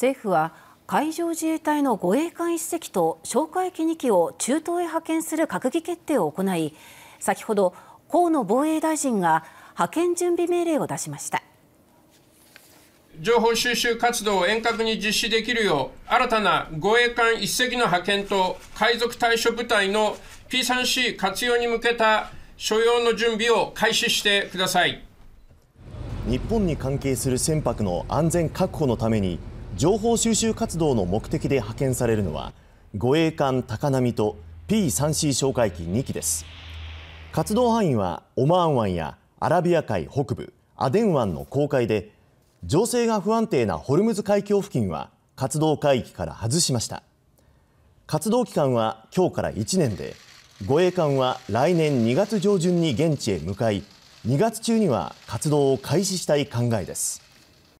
政府は海上自衛隊の護衛艦1隻と哨戒機2機を中東へ派遣する閣議決定を行い先ほど河野防衛大臣が派遣準備命令を出しました情報収集活動を遠隔に実施できるよう新たな護衛艦1隻の派遣と海賊対処部隊の P3C 活用に向けた所要の準備を開始してください日本に関係する船舶の安全確保のために情報収集活動の目的で派遣されるのは護衛艦高波と P3C 哨戒機2機です活動範囲はオマーン湾やアラビア海北部アデン湾の公海で情勢が不安定なホルムズ海峡付近は活動海域から外しました活動期間は今日から1年で護衛艦は来年2月上旬に現地へ向かい2月中には活動を開始したい考えです